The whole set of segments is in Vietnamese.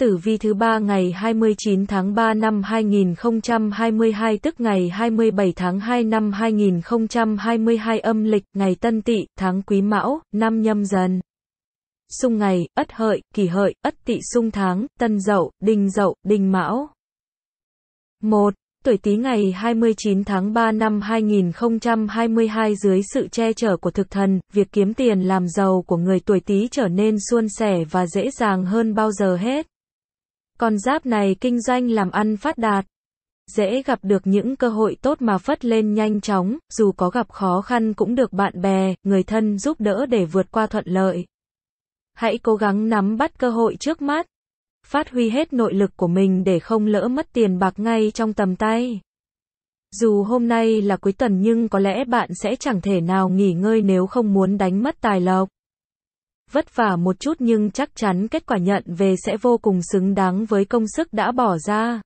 Tử vi thứ ba ngày 29 tháng 3 năm 2022 tức ngày 27 tháng 2 năm 2022 âm lịch, ngày Tân Tỵ, tháng Quý Mão, năm Nhâm Dần. Xung ngày, Ất Hợi, Kỷ Hợi, Ất Tỵ xung tháng, Tân Dậu, Đinh Dậu, Đinh Mão. 1. Tuổi Tý ngày 29 tháng 3 năm 2022 dưới sự che chở của thực thần, việc kiếm tiền làm giàu của người tuổi Tý trở nên suôn sẻ và dễ dàng hơn bao giờ hết. Con giáp này kinh doanh làm ăn phát đạt. Dễ gặp được những cơ hội tốt mà phất lên nhanh chóng, dù có gặp khó khăn cũng được bạn bè, người thân giúp đỡ để vượt qua thuận lợi. Hãy cố gắng nắm bắt cơ hội trước mắt. Phát huy hết nội lực của mình để không lỡ mất tiền bạc ngay trong tầm tay. Dù hôm nay là cuối tuần nhưng có lẽ bạn sẽ chẳng thể nào nghỉ ngơi nếu không muốn đánh mất tài lộc vất vả một chút nhưng chắc chắn kết quả nhận về sẽ vô cùng xứng đáng với công sức đã bỏ ra.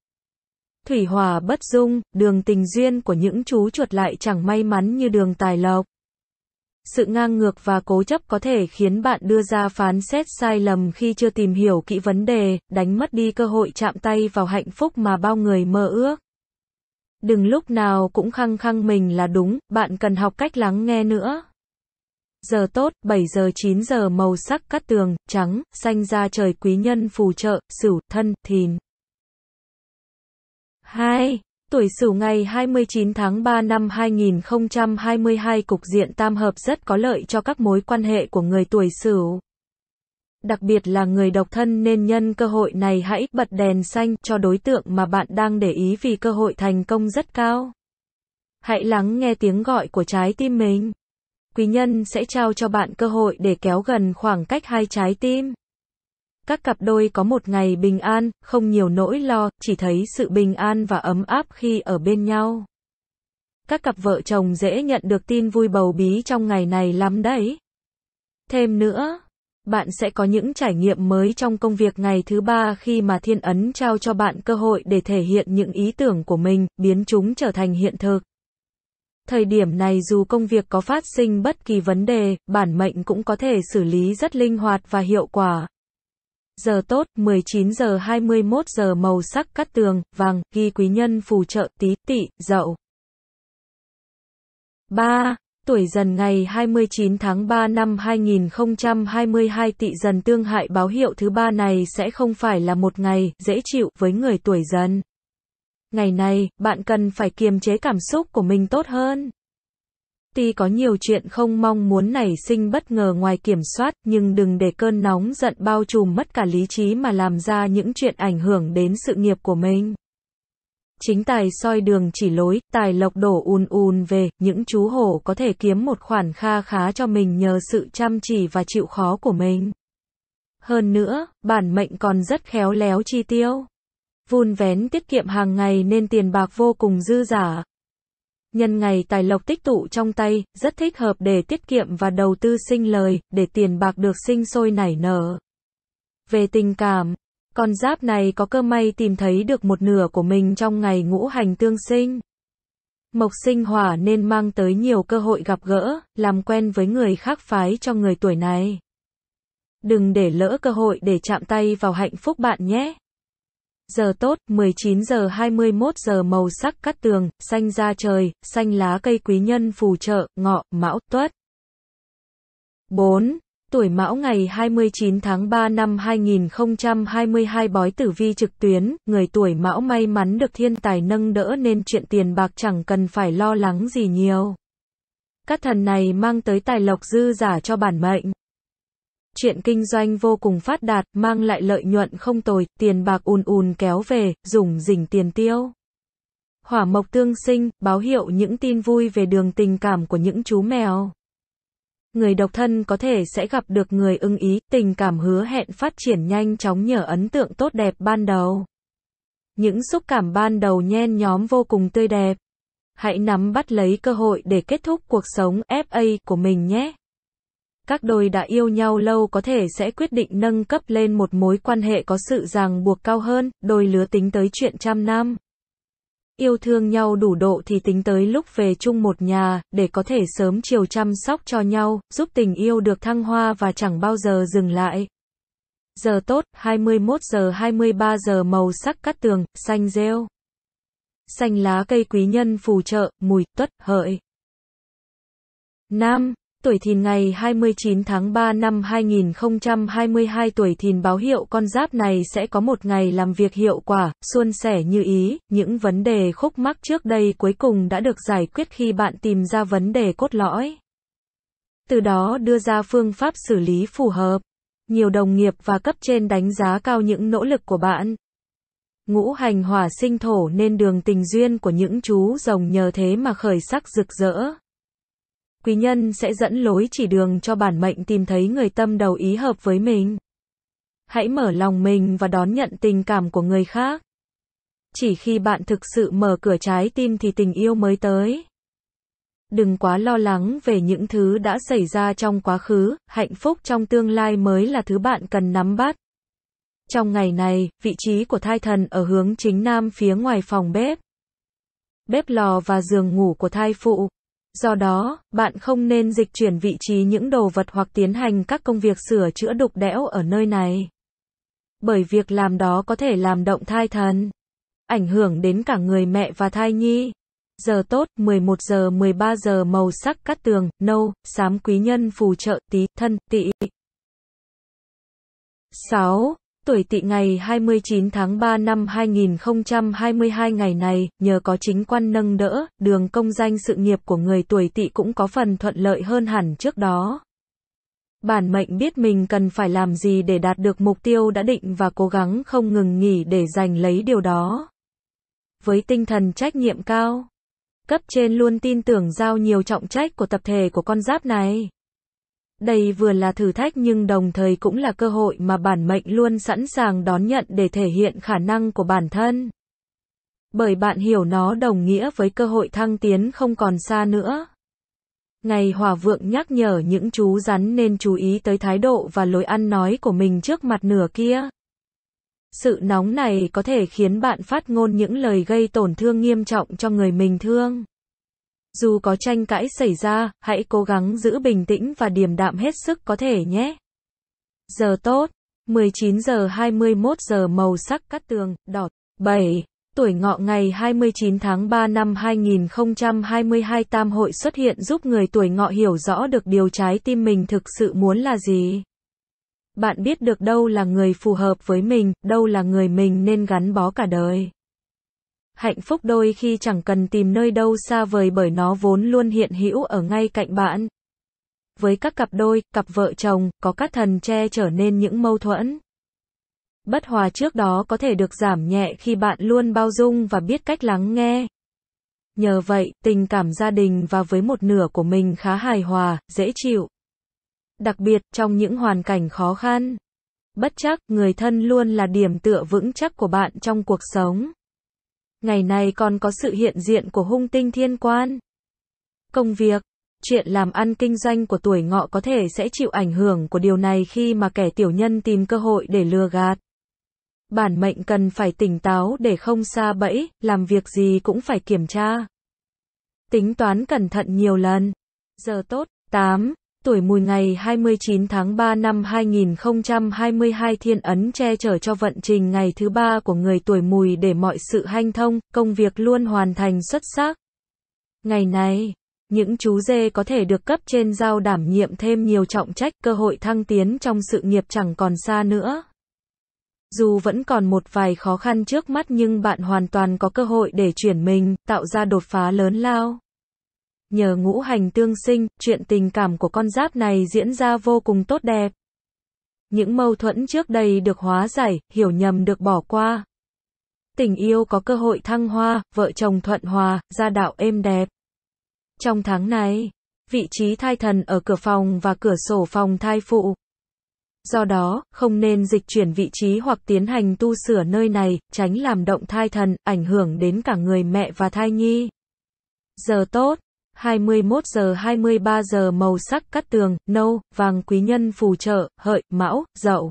Thủy hòa bất dung, đường tình duyên của những chú chuột lại chẳng may mắn như đường tài lộc. Sự ngang ngược và cố chấp có thể khiến bạn đưa ra phán xét sai lầm khi chưa tìm hiểu kỹ vấn đề, đánh mất đi cơ hội chạm tay vào hạnh phúc mà bao người mơ ước. Đừng lúc nào cũng khăng khăng mình là đúng, bạn cần học cách lắng nghe nữa giờ tốt, 7 giờ 9 giờ màu sắc cắt tường, trắng, xanh ra trời quý nhân phù trợ, sửu, thân, thìn. 2. Tuổi Sửu ngày 29 tháng 3 năm 2022 cục diện tam hợp rất có lợi cho các mối quan hệ của người tuổi Sửu. Đặc biệt là người độc thân nên nhân cơ hội này hãy bật đèn xanh cho đối tượng mà bạn đang để ý vì cơ hội thành công rất cao. Hãy lắng nghe tiếng gọi của trái tim mình quý nhân sẽ trao cho bạn cơ hội để kéo gần khoảng cách hai trái tim. Các cặp đôi có một ngày bình an, không nhiều nỗi lo, chỉ thấy sự bình an và ấm áp khi ở bên nhau. Các cặp vợ chồng dễ nhận được tin vui bầu bí trong ngày này lắm đấy. Thêm nữa, bạn sẽ có những trải nghiệm mới trong công việc ngày thứ ba khi mà thiên ấn trao cho bạn cơ hội để thể hiện những ý tưởng của mình, biến chúng trở thành hiện thực. Thời điểm này dù công việc có phát sinh bất kỳ vấn đề, bản mệnh cũng có thể xử lý rất linh hoạt và hiệu quả. Giờ tốt 19 giờ 21 giờ màu sắc cắt tường, vàng, ghi quý nhân phù trợ tí tỵ, dậu. 3. Tuổi dần ngày 29 tháng 3 năm 2022 tỵ dần tương hại báo hiệu thứ ba này sẽ không phải là một ngày dễ chịu với người tuổi dần. Ngày này, bạn cần phải kiềm chế cảm xúc của mình tốt hơn. Tuy có nhiều chuyện không mong muốn nảy sinh bất ngờ ngoài kiểm soát, nhưng đừng để cơn nóng giận bao trùm mất cả lý trí mà làm ra những chuyện ảnh hưởng đến sự nghiệp của mình. Chính tài soi đường chỉ lối, tài lộc đổ ùn ùn về, những chú hổ có thể kiếm một khoản kha khá cho mình nhờ sự chăm chỉ và chịu khó của mình. Hơn nữa, bản mệnh còn rất khéo léo chi tiêu vun vén tiết kiệm hàng ngày nên tiền bạc vô cùng dư giả. Nhân ngày tài lộc tích tụ trong tay, rất thích hợp để tiết kiệm và đầu tư sinh lời, để tiền bạc được sinh sôi nảy nở. Về tình cảm, con giáp này có cơ may tìm thấy được một nửa của mình trong ngày ngũ hành tương sinh. Mộc sinh hỏa nên mang tới nhiều cơ hội gặp gỡ, làm quen với người khác phái cho người tuổi này. Đừng để lỡ cơ hội để chạm tay vào hạnh phúc bạn nhé giờ tốt, 19 giờ 21 giờ màu sắc cắt tường, xanh da trời, xanh lá cây quý nhân phù trợ, ngọ, mão, tuất. 4. Tuổi Mão ngày 29 tháng 3 năm 2022 bói tử vi trực tuyến, người tuổi Mão may mắn được thiên tài nâng đỡ nên chuyện tiền bạc chẳng cần phải lo lắng gì nhiều. Các thần này mang tới tài lộc dư giả cho bản mệnh chuyện kinh doanh vô cùng phát đạt, mang lại lợi nhuận không tồi, tiền bạc ùn ùn kéo về, dùng dình tiền tiêu. Hỏa mộc tương sinh, báo hiệu những tin vui về đường tình cảm của những chú mèo. Người độc thân có thể sẽ gặp được người ưng ý, tình cảm hứa hẹn phát triển nhanh chóng nhờ ấn tượng tốt đẹp ban đầu. Những xúc cảm ban đầu nhen nhóm vô cùng tươi đẹp. Hãy nắm bắt lấy cơ hội để kết thúc cuộc sống FA của mình nhé các đôi đã yêu nhau lâu có thể sẽ quyết định nâng cấp lên một mối quan hệ có sự ràng buộc cao hơn, đôi lứa tính tới chuyện trăm năm. Yêu thương nhau đủ độ thì tính tới lúc về chung một nhà, để có thể sớm chiều chăm sóc cho nhau, giúp tình yêu được thăng hoa và chẳng bao giờ dừng lại. Giờ tốt, 21 giờ 23 giờ màu sắc cắt tường, xanh rêu. Xanh lá cây quý nhân phù trợ, mùi, tuất, hợi. Nam tuổi thìn ngày 29 tháng 3 năm 2022 tuổi thìn báo hiệu con giáp này sẽ có một ngày làm việc hiệu quả, suôn sẻ như ý, những vấn đề khúc mắc trước đây cuối cùng đã được giải quyết khi bạn tìm ra vấn đề cốt lõi. Từ đó đưa ra phương pháp xử lý phù hợp. Nhiều đồng nghiệp và cấp trên đánh giá cao những nỗ lực của bạn. Ngũ hành hỏa sinh thổ nên đường tình duyên của những chú rồng nhờ thế mà khởi sắc rực rỡ quý nhân sẽ dẫn lối chỉ đường cho bản mệnh tìm thấy người tâm đầu ý hợp với mình. Hãy mở lòng mình và đón nhận tình cảm của người khác. Chỉ khi bạn thực sự mở cửa trái tim thì tình yêu mới tới. Đừng quá lo lắng về những thứ đã xảy ra trong quá khứ, hạnh phúc trong tương lai mới là thứ bạn cần nắm bắt. Trong ngày này, vị trí của thai thần ở hướng chính nam phía ngoài phòng bếp. Bếp lò và giường ngủ của thai phụ, Do đó, bạn không nên dịch chuyển vị trí những đồ vật hoặc tiến hành các công việc sửa chữa đục đẽo ở nơi này. Bởi việc làm đó có thể làm động thai thần, ảnh hưởng đến cả người mẹ và thai nhi. Giờ tốt, 11 giờ 13 giờ màu sắc cắt tường, nâu, xám quý nhân phù trợ, tí, thân, tị. 6 tuổi tỵ ngày 29 tháng 3 năm 2022 ngày này, nhờ có chính quan nâng đỡ, đường công danh sự nghiệp của người tuổi tỵ cũng có phần thuận lợi hơn hẳn trước đó. Bản mệnh biết mình cần phải làm gì để đạt được mục tiêu đã định và cố gắng không ngừng nghỉ để giành lấy điều đó. Với tinh thần trách nhiệm cao, cấp trên luôn tin tưởng giao nhiều trọng trách của tập thể của con giáp này. Đây vừa là thử thách nhưng đồng thời cũng là cơ hội mà bản mệnh luôn sẵn sàng đón nhận để thể hiện khả năng của bản thân. Bởi bạn hiểu nó đồng nghĩa với cơ hội thăng tiến không còn xa nữa. Ngày Hòa Vượng nhắc nhở những chú rắn nên chú ý tới thái độ và lối ăn nói của mình trước mặt nửa kia. Sự nóng này có thể khiến bạn phát ngôn những lời gây tổn thương nghiêm trọng cho người mình thương dù có tranh cãi xảy ra, hãy cố gắng giữ bình tĩnh và điềm đạm hết sức có thể nhé. Giờ tốt, 19 giờ 21 giờ màu sắc cắt tường, đỏ, 7. Tuổi ngọ ngày 29 tháng 3 năm 2022 tam hội xuất hiện giúp người tuổi ngọ hiểu rõ được điều trái tim mình thực sự muốn là gì. Bạn biết được đâu là người phù hợp với mình, đâu là người mình nên gắn bó cả đời hạnh phúc đôi khi chẳng cần tìm nơi đâu xa vời bởi nó vốn luôn hiện hữu ở ngay cạnh bạn. Với các cặp đôi, cặp vợ chồng, có các thần che trở nên những mâu thuẫn. Bất hòa trước đó có thể được giảm nhẹ khi bạn luôn bao dung và biết cách lắng nghe. Nhờ vậy, tình cảm gia đình và với một nửa của mình khá hài hòa, dễ chịu. Đặc biệt, trong những hoàn cảnh khó khăn. Bất chắc, người thân luôn là điểm tựa vững chắc của bạn trong cuộc sống. Ngày này còn có sự hiện diện của hung tinh thiên quan. Công việc, chuyện làm ăn kinh doanh của tuổi ngọ có thể sẽ chịu ảnh hưởng của điều này khi mà kẻ tiểu nhân tìm cơ hội để lừa gạt. Bản mệnh cần phải tỉnh táo để không xa bẫy, làm việc gì cũng phải kiểm tra. Tính toán cẩn thận nhiều lần. Giờ tốt, 8 tuổi mùi ngày 29 tháng 3 năm 2022 thiên ấn che chở cho vận trình ngày thứ ba của người tuổi mùi để mọi sự hanh thông, công việc luôn hoàn thành xuất sắc. Ngày này, những chú dê có thể được cấp trên giao đảm nhiệm thêm nhiều trọng trách, cơ hội thăng tiến trong sự nghiệp chẳng còn xa nữa. Dù vẫn còn một vài khó khăn trước mắt nhưng bạn hoàn toàn có cơ hội để chuyển mình, tạo ra đột phá lớn lao. Nhờ ngũ hành tương sinh, chuyện tình cảm của con giáp này diễn ra vô cùng tốt đẹp. Những mâu thuẫn trước đây được hóa giải, hiểu nhầm được bỏ qua. Tình yêu có cơ hội thăng hoa, vợ chồng thuận hòa, gia đạo êm đẹp. Trong tháng này, vị trí thai thần ở cửa phòng và cửa sổ phòng thai phụ. Do đó, không nên dịch chuyển vị trí hoặc tiến hành tu sửa nơi này, tránh làm động thai thần, ảnh hưởng đến cả người mẹ và thai nhi. Giờ tốt 21 giờ 23 giờ màu sắc cắt tường, nâu, vàng quý nhân phù trợ, hợi, mão, dậu.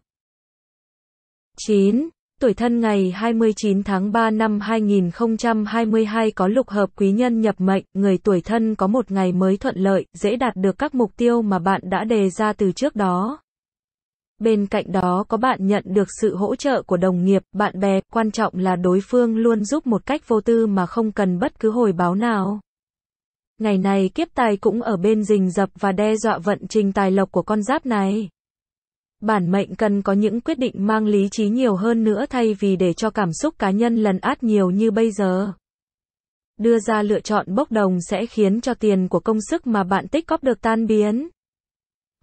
9. Tuổi thân ngày 29 tháng 3 năm 2022 có lục hợp quý nhân nhập mệnh, người tuổi thân có một ngày mới thuận lợi, dễ đạt được các mục tiêu mà bạn đã đề ra từ trước đó. Bên cạnh đó có bạn nhận được sự hỗ trợ của đồng nghiệp, bạn bè, quan trọng là đối phương luôn giúp một cách vô tư mà không cần bất cứ hồi báo nào. Ngày này kiếp tài cũng ở bên rình rập và đe dọa vận trình tài lộc của con giáp này. Bản mệnh cần có những quyết định mang lý trí nhiều hơn nữa thay vì để cho cảm xúc cá nhân lần át nhiều như bây giờ. Đưa ra lựa chọn bốc đồng sẽ khiến cho tiền của công sức mà bạn tích góp được tan biến.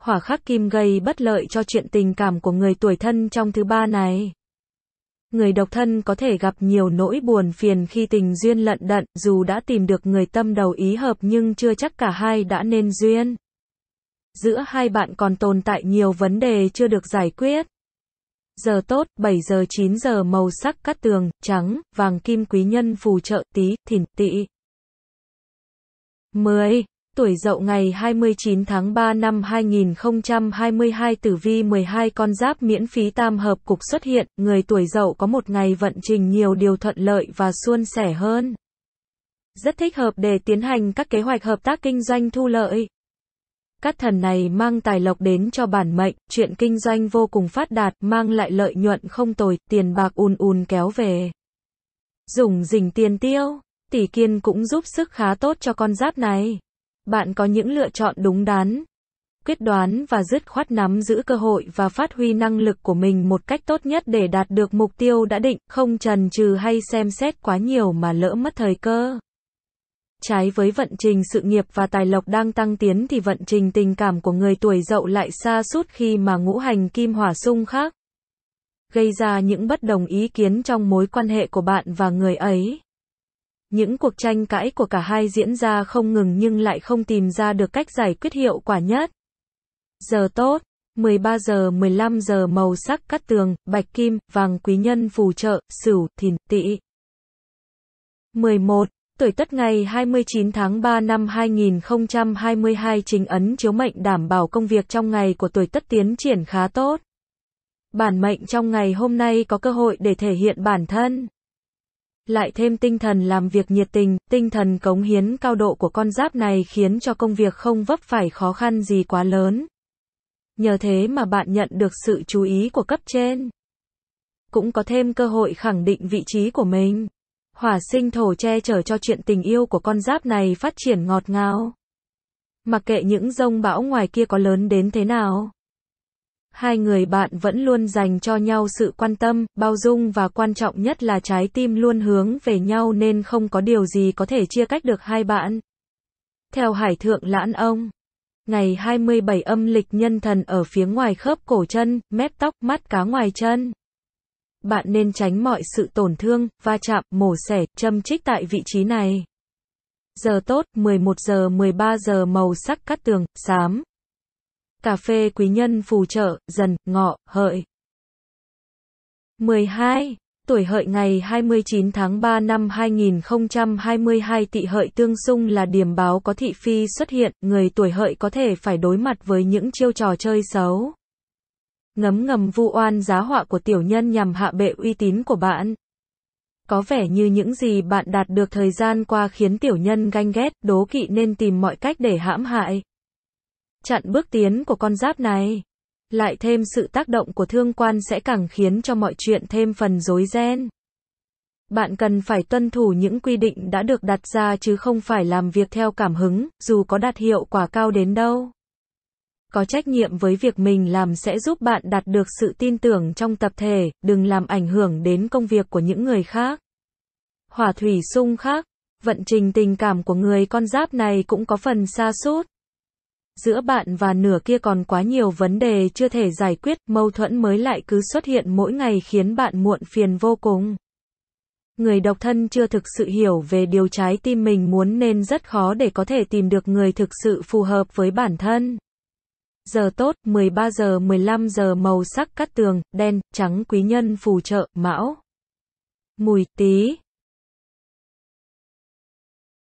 Hỏa khắc kim gây bất lợi cho chuyện tình cảm của người tuổi thân trong thứ ba này người độc thân có thể gặp nhiều nỗi buồn phiền khi tình duyên lận đận, dù đã tìm được người tâm đầu ý hợp nhưng chưa chắc cả hai đã nên duyên. Giữa hai bạn còn tồn tại nhiều vấn đề chưa được giải quyết. Giờ tốt, 7 giờ 9 giờ màu sắc cát tường, trắng, vàng kim quý nhân phù trợ tí, thìn tị. 10. Tuổi dậu ngày 29 tháng 3 năm 2022 tử vi 12 con giáp miễn phí tam hợp cục xuất hiện, người tuổi dậu có một ngày vận trình nhiều điều thuận lợi và suôn sẻ hơn. Rất thích hợp để tiến hành các kế hoạch hợp tác kinh doanh thu lợi. Các thần này mang tài lộc đến cho bản mệnh, chuyện kinh doanh vô cùng phát đạt, mang lại lợi nhuận không tồi, tiền bạc ùn ùn kéo về. Dùng dình tiền tiêu, tỷ kiên cũng giúp sức khá tốt cho con giáp này bạn có những lựa chọn đúng đắn, quyết đoán và dứt khoát nắm giữ cơ hội và phát huy năng lực của mình một cách tốt nhất để đạt được mục tiêu đã định, không trần trừ hay xem xét quá nhiều mà lỡ mất thời cơ. Trái với vận trình sự nghiệp và tài lộc đang tăng tiến thì vận trình tình cảm của người tuổi dậu lại xa sút khi mà ngũ hành kim hỏa xung khác gây ra những bất đồng ý kiến trong mối quan hệ của bạn và người ấy. Những cuộc tranh cãi của cả hai diễn ra không ngừng nhưng lại không tìm ra được cách giải quyết hiệu quả nhất. Giờ tốt, 13 giờ 15 giờ màu sắc cắt tường, bạch kim, vàng quý nhân phù trợ, sửu, thìn, tỵ. 11. Tuổi Tất ngày 29 tháng 3 năm 2022 chính ấn chiếu mệnh đảm bảo công việc trong ngày của tuổi Tất tiến triển khá tốt. Bản mệnh trong ngày hôm nay có cơ hội để thể hiện bản thân lại thêm tinh thần làm việc nhiệt tình, tinh thần cống hiến cao độ của con giáp này khiến cho công việc không vấp phải khó khăn gì quá lớn. Nhờ thế mà bạn nhận được sự chú ý của cấp trên. Cũng có thêm cơ hội khẳng định vị trí của mình. Hỏa sinh thổ che chở cho chuyện tình yêu của con giáp này phát triển ngọt ngào. Mặc kệ những rông bão ngoài kia có lớn đến thế nào hai người bạn vẫn luôn dành cho nhau sự quan tâm, bao dung và quan trọng nhất là trái tim luôn hướng về nhau nên không có điều gì có thể chia cách được hai bạn. Theo Hải Thượng Lãn Ông, ngày 27 âm lịch nhân thần ở phía ngoài khớp cổ chân, mép tóc, mắt cá ngoài chân. Bạn nên tránh mọi sự tổn thương, va chạm, mổ xẻ, châm chích tại vị trí này. Giờ tốt, 11 giờ 13 giờ màu sắc cắt tường, xám cà phê quý nhân phù trợ, dần, ngọ, hợi. 12. Tuổi hợi ngày 29 tháng 3 năm 2022 tỵ hợi tương xung là điểm báo có thị phi xuất hiện, người tuổi hợi có thể phải đối mặt với những chiêu trò chơi xấu. Ngấm ngầm vu oan giá họa của tiểu nhân nhằm hạ bệ uy tín của bạn. Có vẻ như những gì bạn đạt được thời gian qua khiến tiểu nhân ganh ghét, đố kỵ nên tìm mọi cách để hãm hại chặn bước tiến của con giáp này. Lại thêm sự tác động của thương quan sẽ càng khiến cho mọi chuyện thêm phần rối ren. Bạn cần phải tuân thủ những quy định đã được đặt ra chứ không phải làm việc theo cảm hứng, dù có đạt hiệu quả cao đến đâu. Có trách nhiệm với việc mình làm sẽ giúp bạn đạt được sự tin tưởng trong tập thể, đừng làm ảnh hưởng đến công việc của những người khác. Hỏa thủy xung khắc, vận trình tình cảm của người con giáp này cũng có phần xa sút giữa bạn và nửa kia còn quá nhiều vấn đề chưa thể giải quyết, mâu thuẫn mới lại cứ xuất hiện mỗi ngày khiến bạn muộn phiền vô cùng. Người độc thân chưa thực sự hiểu về điều trái tim mình muốn nên rất khó để có thể tìm được người thực sự phù hợp với bản thân. Giờ tốt, 13 giờ 15 giờ màu sắc cắt tường, đen, trắng quý nhân phù trợ, mão. Mùi tí.